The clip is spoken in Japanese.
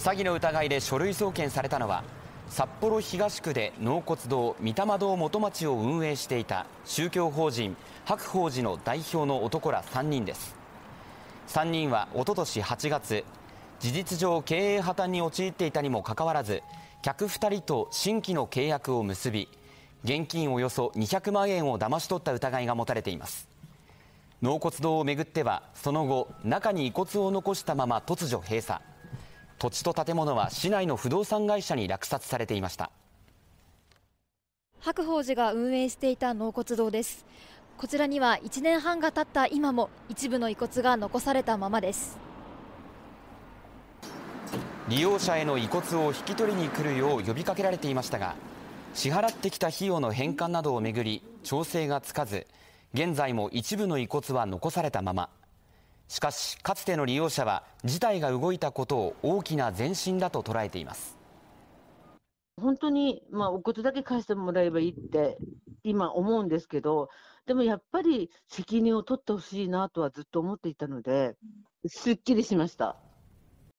詐欺の疑いで書類送検されたのは札幌東区で納骨堂御霊堂元町を運営していた宗教法人白鳳寺の代表の男ら3人です3人はおととし8月事実上経営破綻に陥っていたにもかかわらず客2人と新規の契約を結び現金およそ200万円をだまし取った疑いが持たれています納骨堂をめぐってはその後中に遺骨を残したまま突如閉鎖土地と建物は市内の不動産会社に落札されていました白鳳寺が運営していた納骨堂ですこちらには1年半が経った今も一部の遺骨が残されたままです利用者への遺骨を引き取りに来るよう呼びかけられていましたが支払ってきた費用の返還などをめぐり調整がつかず現在も一部の遺骨は残されたまましかしかつての利用者は事態が動いたことを大きな前進だと捉えています本当に、まあ、おことだけ返してもらえばいいって今思うんですけどでもやっぱり責任を取ってほしいなとはずっと思っていたのですっきりしました。